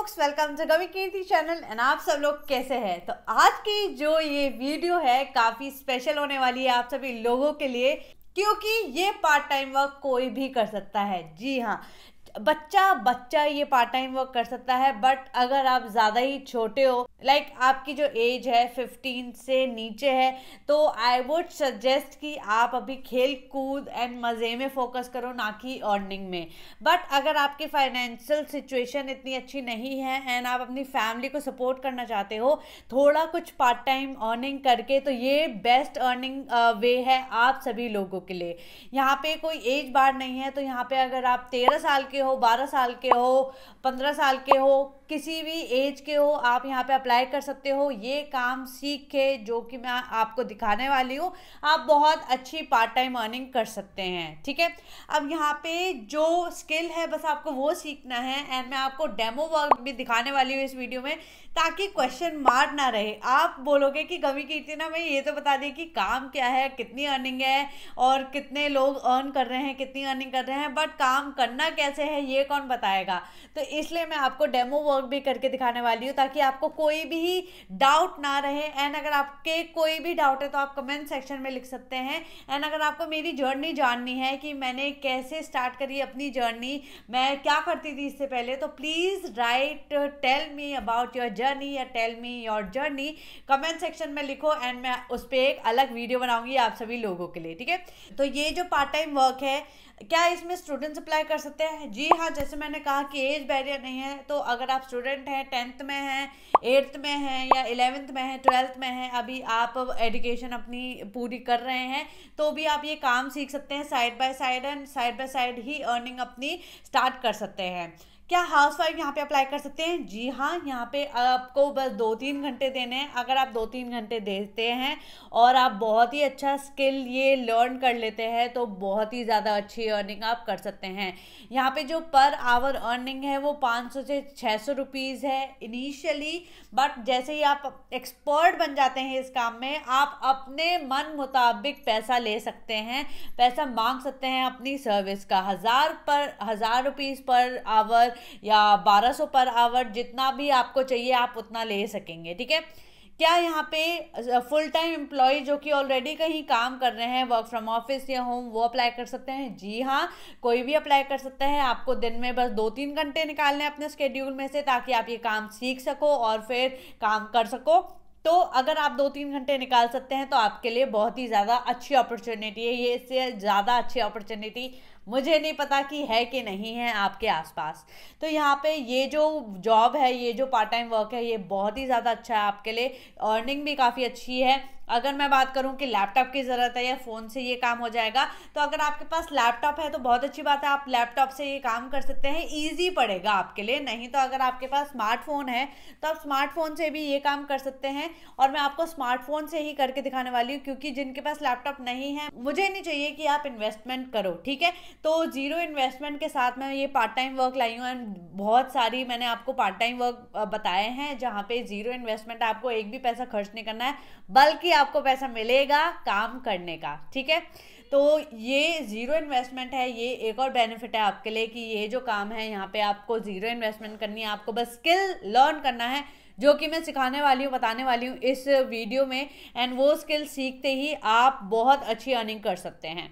focus welcome to गवी Kirti channel and आप सब लोग कैसे हैं तो आज की जो ये वीडियो है काफ़ी स्पेशल होने वाली है आप सभी लोगों के लिए क्योंकि ये पार्ट टाइम वर्क कोई भी कर सकता है जी हाँ बच्चा बच्चा ये पार्ट टाइम वर्क कर सकता है बट अगर आप ज़्यादा ही छोटे हो लाइक like आपकी जो एज है फिफ्टीन से नीचे है तो आई वुड सजेस्ट कि आप अभी खेल कूद एंड मज़े में फोकस करो ना कि अर्निंग में बट अगर आपकी फाइनेंशियल सिचुएशन इतनी अच्छी नहीं है एंड आप अपनी फैमिली को सपोर्ट करना चाहते हो थोड़ा कुछ पार्ट टाइम अर्निंग करके तो ये बेस्ट अर्निंग वे है आप सभी लोगों के लिए यहाँ पे कोई एज बार नहीं है तो यहाँ पे अगर आप तेरह साल के के हो बारह साल के हो पंद्रह साल के हो किसी भी एज के हो आप यहाँ पे अप्लाई कर सकते हो ये काम सीख के जो कि मैं आपको दिखाने वाली हूँ आप बहुत अच्छी पार्ट टाइम अर्निंग कर सकते हैं ठीक है अब यहाँ पे जो स्किल है बस आपको वो सीखना है एंड मैं आपको डेमो वर्क भी दिखाने वाली हूँ इस वीडियो में ताकि क्वेश्चन मार्क ना रहे आप बोलोगे कि गमी कीर्ति ना भाई ये तो बता दें कि काम क्या है कितनी अर्निंग है और कितने लोग अर्न कर रहे हैं कितनी अर्निंग कर रहे हैं बट काम करना कैसे है ये कौन बताएगा तो इसलिए मैं आपको डेमो वर्क भी करके दिखाने वाली हूँ ताकि आपको कोई भी डाउट ना रहे एंड अगर आपके कोई भी डाउट है तो आप कमेंट सेक्शन में लिख सकते हैं एंड अगर आपको मेरी जर्नी जाननी है कि मैंने कैसे स्टार्ट करी अपनी जर्नी मैं क्या करती थी इससे पहले तो please write tell me about your journey या tell me your journey comment section में लिखो एंड मैं उस पर एक अलग वीडियो बनाऊंगी आप सभी लोगों के लिए ठीक है तो ये जो पार्ट टाइम वर्क है क्या इसमें स्टूडेंट्स अप्लाई कर सकते हैं जी हाँ जैसे मैंने कहा कि एज बैरियर नहीं है तो अगर आप स्टूडेंट हैं टेंथ में हैं एट्थ में हैं या इलेवेंथ में हैं ट्वेल्थ में हैं अभी आप एजुकेशन अपनी पूरी कर रहे हैं तो भी आप ये काम सीख सकते हैं side by side and side by side ही अर्निंग अपनी स्टार्ट कर सकते हैं क्या हाउस वाइफ यहाँ पे अप्लाई कर सकते हैं जी हाँ यहाँ पे आपको बस दो तीन घंटे देने हैं अगर आप दो तीन घंटे देते हैं और आप बहुत ही अच्छा स्किल ये लर्न कर लेते हैं तो बहुत ही ज़्यादा अच्छी अर्निंग आप कर सकते हैं यहाँ पे जो पर आवर अर्निंग है वो पाँच सौ से छः सौ रुपीज़ है इनिशियली बट जैसे ही आप एक्सपर्ट बन जाते हैं इस काम में आप अपने मन मुताबिक पैसा ले सकते हैं पैसा मांग सकते हैं अपनी सर्विस का हज़ार पर हज़ार रुपीज़ पर आवर या 1200 पर आवर जितना भी आपको चाहिए आप उतना ले सकेंगे ठीक है क्या यहाँ पे फुल टाइम एम्प्लॉय जो कि ऑलरेडी कहीं काम कर रहे हैं वर्क फ्रॉम ऑफिस या होम वो अप्लाई कर सकते हैं जी हाँ कोई भी अप्लाई कर सकता है आपको दिन में बस दो तीन घंटे निकालने अपने स्केड्यूल में से ताकि आप ये काम सीख सको और फिर काम कर सको तो अगर आप दो तीन घंटे निकाल सकते हैं तो आपके लिए बहुत ही ज़्यादा अच्छी अपॉर्चुनिटी है ये इससे ज़्यादा अच्छी अपॉर्चुनिटी मुझे नहीं पता कि है कि नहीं है आपके आसपास तो यहाँ पे ये जो जॉब है ये जो पार्ट टाइम वर्क है ये बहुत ही ज़्यादा अच्छा है आपके लिए अर्निंग भी काफ़ी अच्छी है अगर मैं बात करूं कि लैपटॉप की ज़रूरत है या फ़ोन से ये काम हो जाएगा तो अगर आपके पास लैपटॉप है तो बहुत अच्छी बात है आप लैपटॉप से ये काम कर सकते हैं ईजी पड़ेगा आपके लिए नहीं तो अगर आपके पास स्मार्टफोन है तो आप स्मार्टफोन से भी ये काम कर सकते हैं और मैं आपको स्मार्टफोन से ही करके दिखाने वाली हूँ क्योंकि जिनके पास लैपटॉप नहीं है मुझे नहीं चाहिए कि आप इन्वेस्टमेंट करो ठीक है तो जीरो इन्वेस्टमेंट के साथ मैं ये पार्ट टाइम वर्क लाई हूँ एंड बहुत सारी मैंने आपको पार्ट टाइम वर्क बताए हैं जहाँ पे जीरो इन्वेस्टमेंट आपको एक भी पैसा खर्च नहीं करना है बल्कि आपको पैसा मिलेगा काम करने का ठीक है तो ये ज़ीरो इन्वेस्टमेंट है ये एक और बेनिफिट है आपके लिए कि ये जो काम है यहाँ पे आपको ज़ीरो इन्वेस्टमेंट करनी है आपको बस स्किल लर्न करना है जो कि मैं सिखाने वाली हूँ बताने वाली हूँ इस वीडियो में एंड वो स्किल सीखते ही आप बहुत अच्छी अर्निंग कर सकते हैं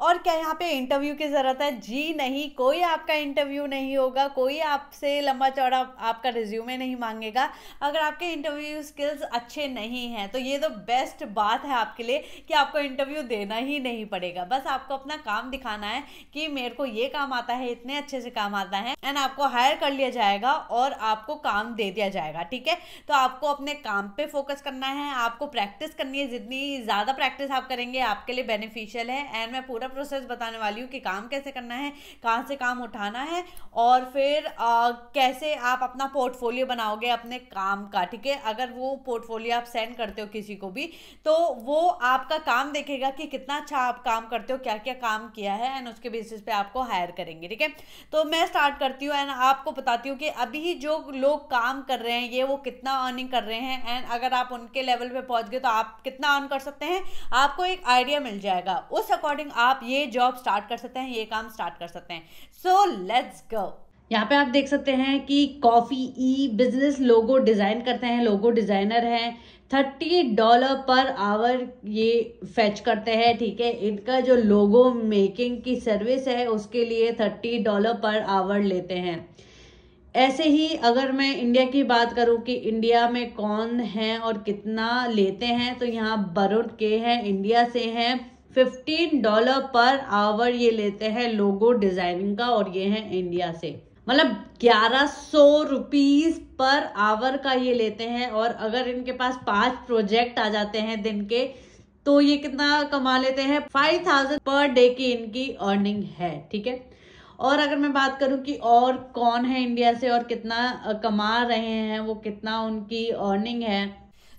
और क्या यहाँ पे इंटरव्यू की ज़रूरत है जी नहीं कोई आपका इंटरव्यू नहीं होगा कोई आपसे लंबा चौड़ा आपका रिज्यूमे नहीं मांगेगा अगर आपके इंटरव्यू स्किल्स अच्छे नहीं हैं तो ये तो बेस्ट बात है आपके लिए कि आपको इंटरव्यू देना ही नहीं पड़ेगा बस आपको अपना काम दिखाना है कि मेरे को ये काम आता है इतने अच्छे से काम आता है एंड आपको हायर कर लिया जाएगा और आपको काम दे दिया जाएगा ठीक है तो आपको अपने काम पर फोकस करना है आपको प्रैक्टिस करनी है जितनी ज़्यादा प्रैक्टिस आप करेंगे आपके लिए बेनिफिशियल है एंड मैं पूरा पूरा प्रोसेस बताने वाली हूँ कि काम कैसे करना है कहाँ से काम उठाना है और फिर आ, कैसे आप अपना पोर्टफोलियो बनाओगे अपने काम का ठीक है अगर वो पोर्टफोलियो आप सेंड करते हो किसी को भी तो वो आपका काम देखेगा कि कितना अच्छा आप काम करते हो क्या क्या काम किया है एंड उसके बेसिस पे आपको हायर करेंगे ठीक है तो मैं स्टार्ट करती हूँ एंड आपको बताती हूँ कि अभी जो लोग काम कर रहे हैं ये वो कितना अर्निंग कर रहे हैं एंड अगर आप उनके लेवल पर पहुँच गए तो आप कितना अर्न कर सकते हैं आपको एक आइडिया मिल जाएगा उस अकॉर्डिंग आप आप ये जॉब स्टार्ट कर सकते हैं ये काम स्टार्ट कर सकते हैं सो लेट्स गो यहाँ पे आप देख सकते हैं कि कॉफ़ी ई बिजनेस लोगो डिज़ाइन करते हैं लोगो डिज़ाइनर हैं थर्टी डॉलर पर आवर ये फेच करते हैं ठीक है इनका जो लोगो मेकिंग की सर्विस है उसके लिए थर्टी डॉलर पर आवर लेते हैं ऐसे ही अगर मैं इंडिया की बात करूं कि इंडिया में कौन है और कितना लेते हैं तो यहाँ बरुड के हैं इंडिया से हैं फिफ्टीन डॉलर पर आवर ये लेते हैं लोगो डिजाइनिंग का और ये है इंडिया से मतलब ग्यारह सौ रुपीज पर आवर का ये लेते हैं और अगर इनके पास पांच प्रोजेक्ट आ जाते हैं दिन के तो ये कितना कमा लेते हैं फाइव थाउजेंड पर डे की इनकी अर्निंग है ठीक है और अगर मैं बात करूं कि और कौन है इंडिया से और कितना कमा रहे हैं वो कितना उनकी अर्निंग है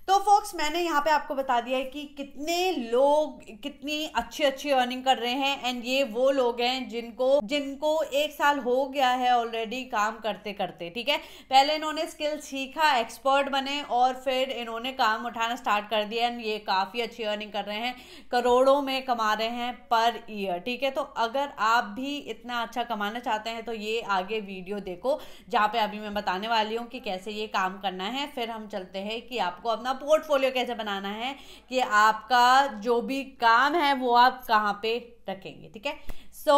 तो फोक्स मैंने यहाँ पे आपको बता दिया है कि कितने लोग कितनी अच्छी अच्छी अर्निंग कर रहे हैं एंड ये वो लोग हैं जिनको जिनको एक साल हो गया है ऑलरेडी काम करते करते ठीक है पहले इन्होंने स्किल सीखा एक्सपर्ट बने और फिर इन्होंने काम उठाना स्टार्ट कर दिया एंड ये काफ़ी अच्छी अर्निंग कर रहे हैं करोड़ों में कमा रहे हैं पर ईयर ठीक है तो अगर आप भी इतना अच्छा कमाना चाहते हैं तो ये आगे वीडियो देखो जहाँ पे अभी मैं बताने वाली हूँ कि कैसे ये काम करना है फिर हम चलते हैं कि आपको अपना पोर्टफोलियो कैसे बनाना है कि आपका जो भी काम है वो आप कहाँ पे रखेंगे ठीक है सो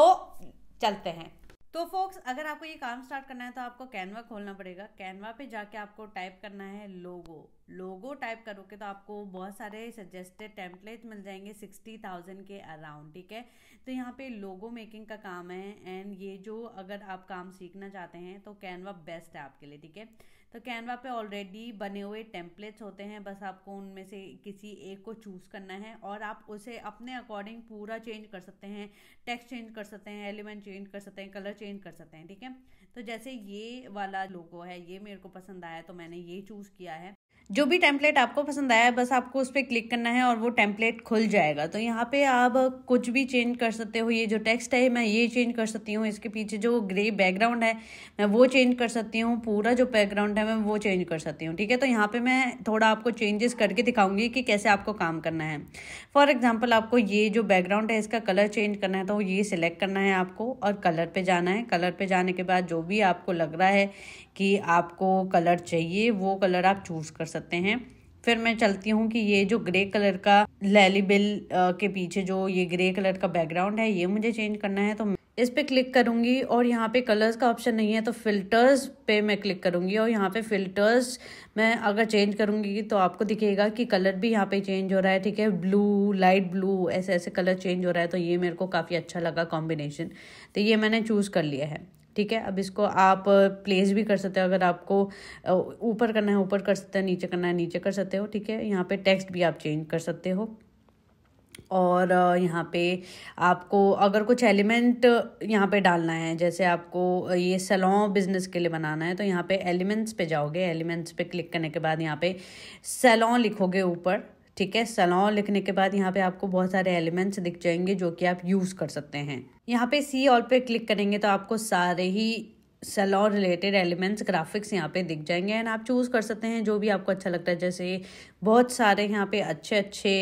चलते हैं तो फोक्स अगर आपको ये काम स्टार्ट करना है तो आपको कैनवा खोलना पड़ेगा कैनवा पे जाके आपको टाइप करना है लोगो लोगो टाइप करोगे तो आपको बहुत सारे सजेस्टेड टेम्पलेट मिल जाएंगे सिक्सटी थाउजेंड के अराउंड ठीक है तो यहाँ पे लोगो मेकिंग का काम है एंड ये जो अगर आप काम सीखना चाहते हैं तो कैनवा बेस्ट है आपके लिए ठीक है तो कैनवा पे ऑलरेडी बने हुए टेम्पलेट्स होते हैं बस आपको उनमें से किसी एक को चूज़ करना है और आप उसे अपने अकॉर्डिंग पूरा चेंज कर सकते हैं टेक्स्ट चेंज कर सकते हैं एलिमेंट चेंज कर सकते हैं कलर चेंज कर सकते हैं ठीक है तो जैसे ये वाला लोगो है ये मेरे को पसंद आया तो मैंने ये चूज़ किया है जो भी टेम्पलेट आपको पसंद आया है बस आपको उस पर क्लिक करना है और वो टेम्पलेट खुल जाएगा तो यहाँ पे आप कुछ भी चेंज कर सकते हो ये जो टेक्स्ट है मैं ये चेंज कर सकती हूँ इसके पीछे जो ग्रे बैकग्राउंड है मैं वो चेंज कर सकती हूँ पूरा जो बैकग्राउंड है मैं वो चेंज कर सकती हूँ ठीक है तो यहाँ पर मैं थोड़ा आपको चेंजेस करके दिखाऊंगी कि कैसे आपको काम करना है फॉर एग्जाम्पल आपको ये जो बैकग्राउंड है इसका कलर चेंज करना है तो ये सिलेक्ट करना है आपको और कलर पर जाना है कलर पर जाने के बाद जो भी आपको लग रहा है कि आपको कलर चाहिए वो कलर आप चूज़ कर सकते सकते हैं फिर मैं चलती हूँ कि ये जो ग्रे कलर का लेली बिल के पीछे जो ये ग्रे कलर का बैकग्राउंड है ये मुझे चेंज करना है तो इस पर क्लिक करूँगी और यहाँ पे कलर्स का ऑप्शन नहीं है तो फ़िल्टर्स पे मैं क्लिक करूँगी और यहाँ पे फ़िल्टर्स मैं अगर चेंज करूँगी तो आपको दिखेगा कि कलर भी यहाँ पे चेंज हो रहा है ठीक है ब्लू लाइट ब्लू ऐसे ऐसे कलर चेंज हो रहा है तो ये मेरे को काफ़ी अच्छा लगा कॉम्बिनेशन तो ये मैंने चूज़ कर लिया है ठीक है अब इसको आप प्लेस भी कर सकते हो अगर आपको ऊपर करना है ऊपर कर सकते हो नीचे करना है नीचे कर सकते हो ठीक है यहाँ पे टेक्स्ट भी आप चेंज कर सकते हो और यहाँ पे आपको अगर कुछ एलिमेंट यहाँ पे डालना है जैसे आपको ये सलों बिजनेस के लिए बनाना है तो यहाँ पे एलिमेंट्स पे जाओगे एलिमेंट्स पे क्लिक करने के बाद यहाँ पे सलों लिखोगे ऊपर ठीक है सलों लिखने के बाद यहाँ पे आपको बहुत सारे एलिमेंट्स दिख जाएंगे जो कि आप यूज़ कर सकते हैं यहाँ पे सी ऑल पे क्लिक करेंगे तो आपको सारे ही सैलॉन रिलेटेड एलिमेंट्स ग्राफिक्स यहाँ पे दिख जाएंगे एंड आप चूज़ कर सकते हैं जो भी आपको अच्छा लगता है जैसे बहुत सारे यहाँ पे अच्छे अच्छे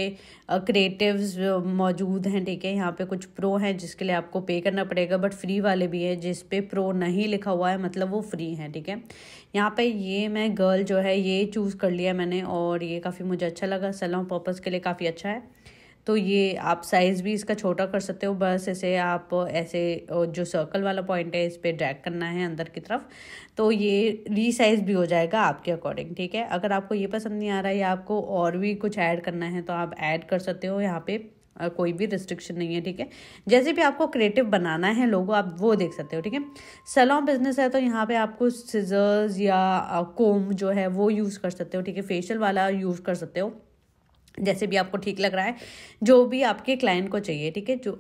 क्रिएटिव्स मौजूद हैं ठीक है यहाँ पे कुछ प्रो हैं जिसके लिए आपको पे करना पड़ेगा बट फ्री वाले भी हैं जिस पे प्रो नहीं लिखा हुआ है मतलब वो फ्री हैं ठीक है यहाँ पे ये मैं गर्ल जो है ये चूज़ कर लिया मैंने और ये काफ़ी मुझे अच्छा लगा सेलॉन पर्पज़ के लिए काफ़ी अच्छा है तो ये आप साइज़ भी इसका छोटा कर सकते हो बस इसे आप ऐसे जो सर्कल वाला पॉइंट है इस पर ड्रैग करना है अंदर की तरफ तो ये रीसाइज भी हो जाएगा आपके अकॉर्डिंग ठीक है अगर आपको ये पसंद नहीं आ रहा है या आपको और भी कुछ ऐड करना है तो आप ऐड कर सकते हो यहाँ पे कोई भी रिस्ट्रिक्शन नहीं है ठीक है जैसे भी आपको क्रिएटिव बनाना है लोगो आप वो देख सकते हो ठीक है सलों बिजनेस है तो यहाँ पे आपको सीजर्स या कोम जो है वो यूज़ कर सकते हो ठीक है फेशियल वाला यूज़ कर सकते हो जैसे भी आपको ठीक लग रहा है जो भी आपके क्लाइंट को चाहिए ठीक है जो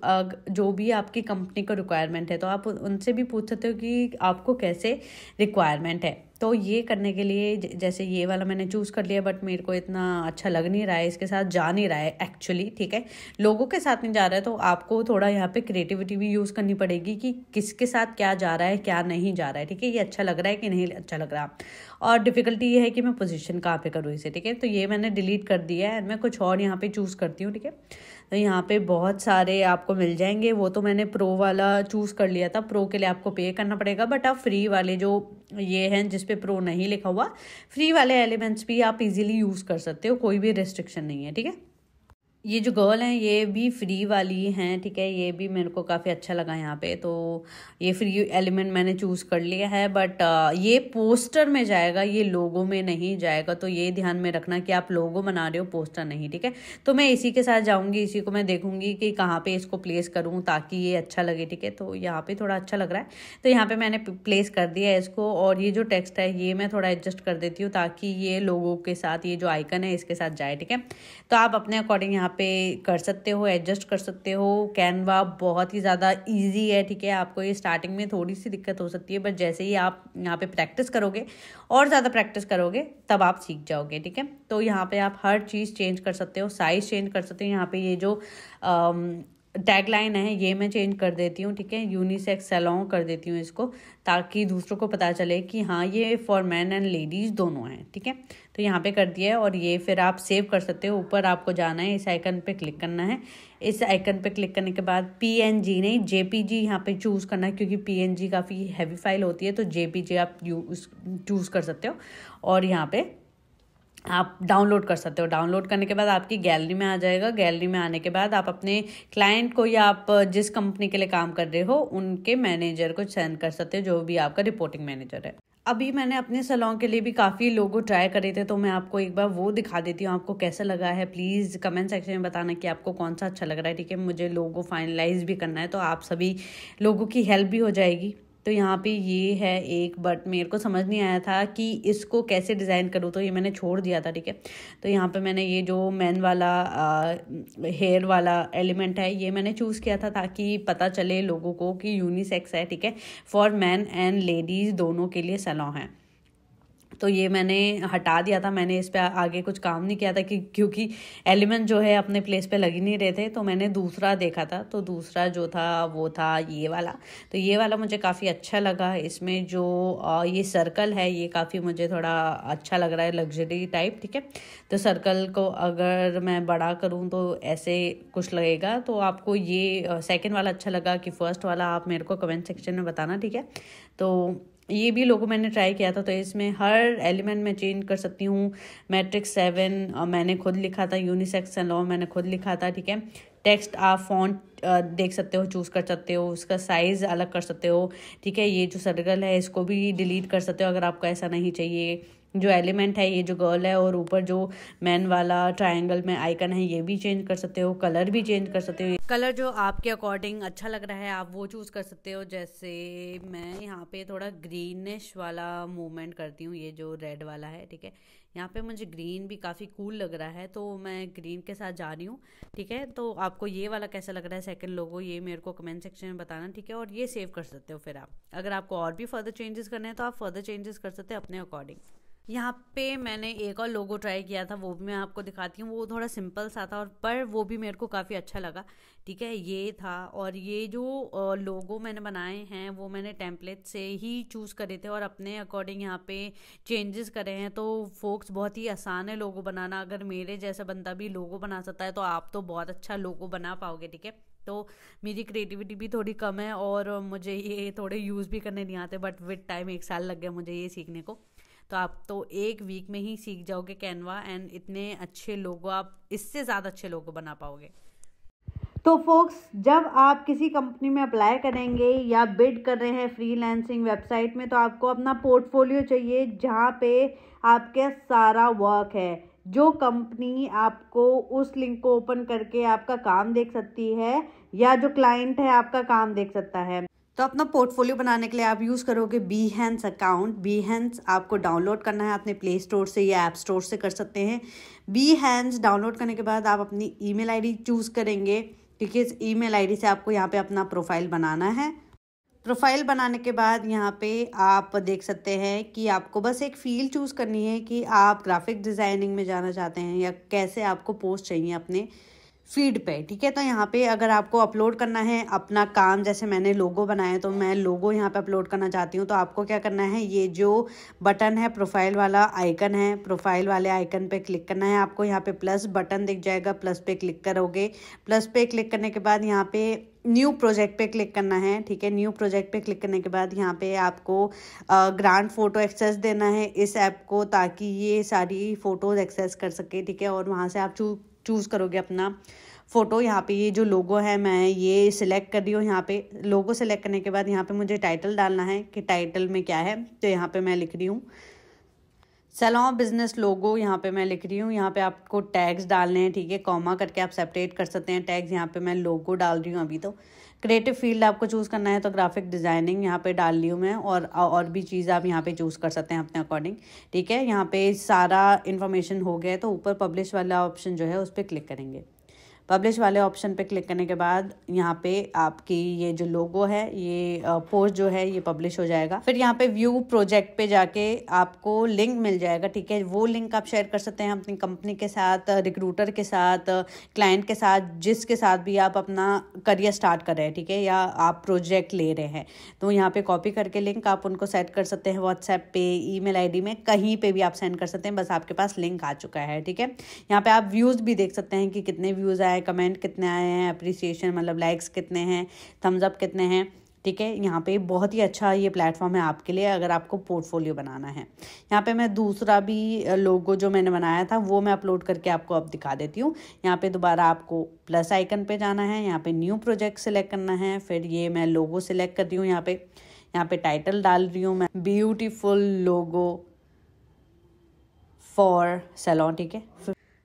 जो भी आपकी कंपनी का रिक्वायरमेंट है तो आप उनसे भी पूछ सकते हो कि आपको कैसे रिक्वायरमेंट है तो ये करने के लिए जैसे ये वाला मैंने चूज़ कर लिया बट मेरे को इतना अच्छा लग नहीं रहा है इसके साथ जा नहीं रहा है एक्चुअली ठीक है लोगों के साथ नहीं जा रहा है तो आपको थोड़ा यहाँ पे क्रिएटिविटी भी यूज़ करनी पड़ेगी कि किसके साथ क्या जा रहा है क्या नहीं जा रहा है ठीक है ये अच्छा लग रहा है कि नहीं अच्छा लग रहा और डिफ़िकल्टी ये है कि मैं पोजिशन कहाँ पर करूँ इसे ठीक है तो ये मैंने डिलीट कर दिया है मैं कुछ और यहाँ पर चूज़ करती हूँ ठीक है तो यहाँ पे बहुत सारे आपको मिल जाएंगे वो तो मैंने प्रो वाला चूज़ कर लिया था प्रो के लिए आपको पे करना पड़ेगा बट आप फ्री वाले जो ये हैं जिस पे प्रो नहीं लिखा हुआ फ्री वाले एलिमेंट्स भी आप इजीली यूज़ कर सकते हो कोई भी रिस्ट्रिक्शन नहीं है ठीक है ये जो गर्ल हैं ये भी फ्री वाली हैं ठीक है ये भी मेरे को काफ़ी अच्छा लगा यहाँ पे तो ये फ्री एलिमेंट मैंने चूज़ कर लिया है बट ये पोस्टर में जाएगा ये लोगो में नहीं जाएगा तो ये ध्यान में रखना कि आप लोगो बना रहे हो पोस्टर नहीं ठीक है तो मैं इसी के साथ जाऊँगी इसी को मैं देखूँगी कि कहाँ पर इसको प्लेस करूँ ताकि ये अच्छा लगे ठीक है तो यहाँ पर थोड़ा अच्छा लग रहा है तो यहाँ पर मैंने प्लेस कर दिया है इसको और ये जो टेक्स्ट है ये मैं थोड़ा एडजस्ट कर देती हूँ ताकि ये लोगों के साथ ये जो आइकन है इसके साथ जाए ठीक है तो आप अपने अकॉर्डिंग यहाँ पे कर सकते हो एडजस्ट कर सकते हो कैनवा बहुत ही ज़्यादा ईजी है ठीक है आपको ये स्टार्टिंग में थोड़ी सी दिक्कत हो सकती है बट जैसे ही आप यहाँ पे प्रैक्टिस करोगे और ज़्यादा प्रैक्टिस करोगे तब आप सीख जाओगे ठीक है तो यहाँ पे आप हर चीज़ चेंज कर सकते हो साइज़ चेंज कर सकते हो यहाँ पे ये जो टैगलाइन है ये मैं चेंज कर देती हूँ ठीक है यूनिसेक्स सेलॉन्ग कर देती हूँ इसको ताकि दूसरों को पता चले कि हाँ ये फॉर मैन एंड लेडीज़ दोनों हैं ठीक है तो यहाँ पे कर दिया है और ये फिर आप सेव कर सकते हो ऊपर आपको जाना है इस आइकन पे क्लिक करना है इस आइकन पे क्लिक करने के बाद पी एन जी नहीं जे पी जी यहाँ पर चूज़ करना है क्योंकि पी एन जी काफ़ी हैवी फाइल होती है तो जे पी जी आप यूज़ चूज़ कर सकते हो और यहाँ पर आप डाउनलोड कर सकते हो डाउनलोड करने के बाद आपकी गैलरी में आ जाएगा गैलरी में आने के बाद आप अपने क्लाइंट को या आप जिस कंपनी के लिए काम कर रहे हो उनके मैनेजर को सेंड कर सकते हो जो भी आपका रिपोर्टिंग मैनेजर है अभी मैंने अपने सलों के लिए भी काफ़ी लोगों ट्राई करे थे तो मैं आपको एक बार वो दिखा देती हूँ आपको कैसा लगा है प्लीज़ कमेंट सेक्शन में बताना कि आपको कौन सा अच्छा लग रहा है ठीक है मुझे को फाइनलाइज भी करना है तो आप सभी लोगों की हेल्प भी हो जाएगी तो यहाँ पे ये है एक बट मेरे को समझ नहीं आया था कि इसको कैसे डिज़ाइन करूँ तो ये मैंने छोड़ दिया था ठीक है तो यहाँ पे मैंने ये जो मैन वाला हेयर वाला एलिमेंट है ये मैंने चूज़ किया था ताकि पता चले लोगों को कि यूनिसेक्स है ठीक है फॉर मैन एंड लेडीज़ दोनों के लिए सलाह है तो ये मैंने हटा दिया था मैंने इस पर आगे कुछ काम नहीं किया था कि क्योंकि एलिमेंट जो है अपने प्लेस पे लग ही नहीं रहे थे तो मैंने दूसरा देखा था तो दूसरा जो था वो था ये वाला तो ये वाला मुझे काफ़ी अच्छा लगा इसमें जो ये सर्कल है ये काफ़ी मुझे थोड़ा अच्छा लग रहा है लग्जरी टाइप ठीक है तो सर्कल को अगर मैं बड़ा करूँ तो ऐसे कुछ लगेगा तो आपको ये सेकेंड वाला अच्छा लगा कि फ़र्स्ट वाला आप मेरे को कमेंट सेक्शन में बताना ठीक है तो ये भी लोगों मैंने ट्राई किया था तो इसमें हर एलिमेंट मैं चेंज कर सकती हूँ मैट्रिक्स सेवन मैंने खुद लिखा था यूनिसेक्स एंड लॉ मैंने खुद लिखा था ठीक है टेक्स्ट आप फॉन्ट देख सकते हो चूज़ कर सकते हो उसका साइज़ अलग कर सकते हो ठीक है ये जो सर्कल है इसको भी डिलीट कर सकते हो अगर आपको ऐसा नहीं चाहिए जो एलिमेंट है ये जो गर्ल है और ऊपर जो मैन वाला ट्रायंगल में आइकन है ये भी चेंज कर सकते हो कलर भी चेंज कर सकते हो कलर जो आपके अकॉर्डिंग अच्छा लग रहा है आप वो चूज़ कर सकते हो जैसे मैं यहाँ पे थोड़ा ग्रीनिश वाला मूवमेंट करती हूँ ये जो रेड वाला है ठीक है यहाँ पे मुझे ग्रीन भी काफ़ी कूल लग रहा है तो मैं ग्रीन के साथ जा रही हूँ ठीक है तो आपको ये वाला कैसा लग रहा है सेकंड लोगो ये मेरे को कमेंट सेक्शन में बताना ठीक है और ये सेव कर सकते हो फिर आप अगर आपको और भी फर्दर चेंजेस करने हैं तो आप फर्दर चेंजेस कर सकते हो अपने अकॉर्डिंग यहाँ पे मैंने एक और लोगो ट्राई किया था वो भी मैं आपको दिखाती हूँ वो थोड़ा सिंपल सा था और पर वो भी मेरे को काफ़ी अच्छा लगा ठीक है ये था और ये जो लोगो मैंने बनाए हैं वो मैंने टेम्पलेट से ही चूज़ करे थे और अपने अकॉर्डिंग यहाँ पे चेंजेस करे हैं तो फोक्स बहुत ही आसान है लोगो बनाना अगर मेरे जैसा बंदा भी लोगो बना सकता है तो आप तो बहुत अच्छा लोगो बना पाओगे ठीक है तो मेरी क्रिएटिविटी भी थोड़ी कम है और मुझे ये थोड़े यूज़ भी करने नहीं आते बट विद टाइम एक साल लग गया मुझे ये सीखने को तो आप तो एक वीक में ही सीख जाओगे कैनवा एंड इतने अच्छे लोगो आप इससे ज़्यादा अच्छे लोगो बना पाओगे तो फोक्स जब आप किसी कंपनी में अप्लाई करेंगे या बिड कर रहे हैं फ्रीलांसिंग वेबसाइट में तो आपको अपना पोर्टफोलियो चाहिए जहाँ पे आपके सारा वर्क है जो कंपनी आपको उस लिंक को ओपन करके आपका काम देख सकती है या जो क्लाइंट है आपका काम देख सकता है तो अपना पोर्टफोलियो बनाने के लिए आप यूज़ करोगे Behance account Behance आपको डाउनलोड करना है अपने प्ले स्टोर से या ऐप स्टोर से कर सकते हैं बी हैंस डाउनलोड करने के बाद आप अपनी ईमेल आईडी चूज़ करेंगे ठीक है इस ईमेल आईडी से आपको यहाँ पे अपना प्रोफाइल बनाना है प्रोफाइल बनाने के बाद यहाँ पे आप देख सकते हैं कि आपको बस एक फील्ड चूज़ करनी है कि आप ग्राफिक डिज़ाइनिंग में जाना चाहते हैं या कैसे आपको पोस्ट चाहिए अपने फीड पे ठीक है तो यहाँ पे अगर आपको अपलोड करना है अपना काम जैसे मैंने लोगो बनाया तो मैं लोगो यहाँ पे अपलोड करना चाहती हूँ तो आपको क्या करना है ये जो बटन है प्रोफाइल वाला आइकन है प्रोफाइल वाले आइकन पे क्लिक करना है आपको यहाँ पे प्लस बटन दिख जाएगा प्लस पे क्लिक करोगे प्लस पे क्लिक करने के बाद यहाँ पे न्यू प्रोजेक्ट पे क्लिक करना है ठीक है न्यू प्रोजेक्ट पे क्लिक करने के बाद यहाँ पे आपको ग्रांड फोटो एक्सेस देना है इस ऐप को ताकि ये सारी फ़ोटोज़ एक्सेस कर सके ठीक है और वहाँ से आप चू चूज़ करोगे अपना फ़ोटो यहाँ पे ये जो लोगो है मैं ये सिलेक्ट कर रही हूँ यहाँ पे लोगो सेलेक्ट करने के बाद यहाँ पे मुझे टाइटल डालना है कि टाइटल में क्या है तो यहाँ पे मैं लिख रही हूँ सेलॉ बिजनेस लोगो यहाँ पे मैं लिख रही हूँ यहाँ पे आपको टैग्स डालने हैं ठीक है कॉमा करके आप सेपरेट कर सकते हैं टैग्स यहाँ पे मैं लोगो डाल रही हूँ अभी तो क्रिएटिव फील्ड आपको चूज़ करना है तो ग्राफिक डिज़ाइनिंग यहाँ पे डाल रही हूँ मैं और और भी चीज़ आप यहाँ पे चूज़ कर सकते हैं अपने अकॉर्डिंग ठीक है यहाँ पे सारा इन्फॉर्मेशन हो गया है तो ऊपर पब्लिश वाला ऑप्शन जो है उस पर क्लिक करेंगे पब्लिश वाले ऑप्शन पे क्लिक करने के बाद यहाँ पे आपकी ये जो लोगो है ये पोस्ट जो है ये पब्लिश हो जाएगा फिर यहाँ पे व्यू प्रोजेक्ट पे जाके आपको लिंक मिल जाएगा ठीक है वो लिंक आप शेयर कर सकते हैं अपनी कंपनी के साथ रिक्रूटर के साथ क्लाइंट के साथ जिसके साथ भी आप अपना करियर स्टार्ट कर रहे हैं ठीक है या आप प्रोजेक्ट ले रहे हैं तो यहाँ पे कॉपी करके लिंक आप उनको सेट कर सकते हैं व्हाट्सएप पे ई मेल में कहीं पर भी आप सेंड कर सकते हैं बस आपके पास लिंक आ चुका है ठीक है यहाँ पे आप व्यूज़ भी देख सकते हैं कि कितने व्यूज़ आए है कमेंट कितने आए हैं अप्रिसिएशन मतलब लाइक्स कितने हैं थम्स अप कितने हैं ठीक है यहाँ पे बहुत ही अच्छा ये प्लेटफॉर्म है आपके लिए अगर आपको पोर्टफोलियो बनाना है यहाँ पे मैं दूसरा भी लोगो जो मैंने बनाया था वो मैं अपलोड करके आपको अब दिखा देती हूँ यहाँ पे दोबारा आपको प्लस आइकन पे जाना है यहाँ पे न्यू प्रोजेक्ट सिलेक्ट करना है फिर ये मैं लोगो सिलेक्ट कर रही हूँ यहाँ पे यहाँ पे टाइटल डाल रही हूँ मैं ब्यूटीफुल लोगो फॉर सैलॉन ठीक है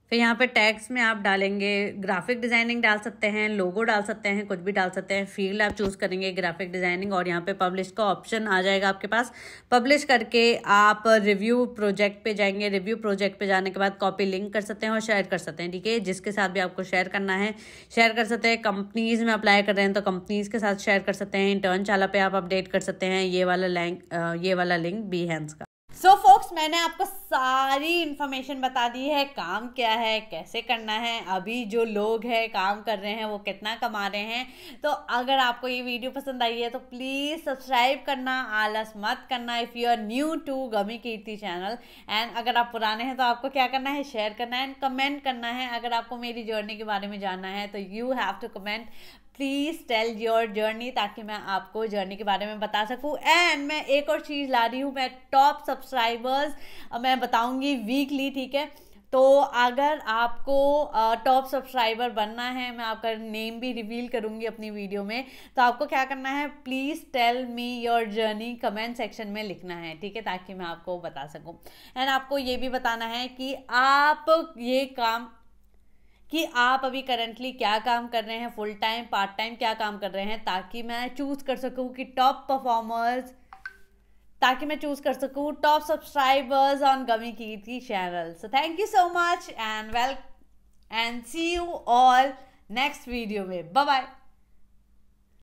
फिर यहाँ पे टैग्स में आप डालेंगे ग्राफिक डिज़ाइनिंग डाल सकते हैं लोगो डाल सकते हैं कुछ भी डाल सकते हैं फील्ड आप चूज़ करेंगे ग्राफिक डिज़ाइनिंग और यहाँ पे पब्लिश का ऑप्शन आ जाएगा आपके पास पब्लिश करके आप रिव्यू प्रोजेक्ट पे जाएंगे रिव्यू प्रोजेक्ट पे जाने के बाद कॉपी लिंक कर सकते हैं और शेयर कर सकते हैं ठीक है जिसके साथ भी आपको शेयर करना है शेयर कर सकते हैं कंपनीज़ में अप्लाई कर रहे हैं तो कंपनीज़ के साथ शेयर कर सकते हैं इंटर्न चाला पे आप अपडेट कर सकते हैं ये वाला लिंक ये वाला लिंक बी का सो so, फोक्स मैंने आपको सारी इन्फॉर्मेशन बता दी है काम क्या है कैसे करना है अभी जो लोग हैं काम कर रहे हैं वो कितना कमा रहे हैं तो अगर आपको ये वीडियो पसंद आई है तो प्लीज़ सब्सक्राइब करना आलस मत करना if you are new to गमी कीर्ति चैनल एंड अगर आप पुराने हैं तो आपको क्या करना है शेयर करना है एंड कमेंट करना है अगर आपको मेरी जर्नी के बारे में जानना है तो you have to comment please tell your journey ताकि मैं आपको जर्नी के बारे में बता सकूँ एंड मैं एक और चीज़ ला रही हूँ मैं टॉप सब्सक्राइबर्स मैं बताऊँगी वीकली ठीक है तो अगर आपको टॉप सब्सक्राइबर बनना है मैं आपका नेम भी रिवील करूँगी अपनी वीडियो में तो आपको क्या करना है please tell me your journey comment section में लिखना है ठीक है ताकि मैं आपको बता सकूँ एंड आपको ये भी बताना है कि आप ये काम कि आप अभी करंटली क्या काम कर रहे हैं फुल टाइम पार्ट टाइम क्या काम कर रहे हैं ताकि मैं चूज़ कर सकूँ कि टॉप परफॉर्मर्स ताकि मैं चूज़ कर सकूँ टॉप सब्सक्राइबर्स ऑन गमी की थी channel so thank you so much and well and see you all next video में बाय बाय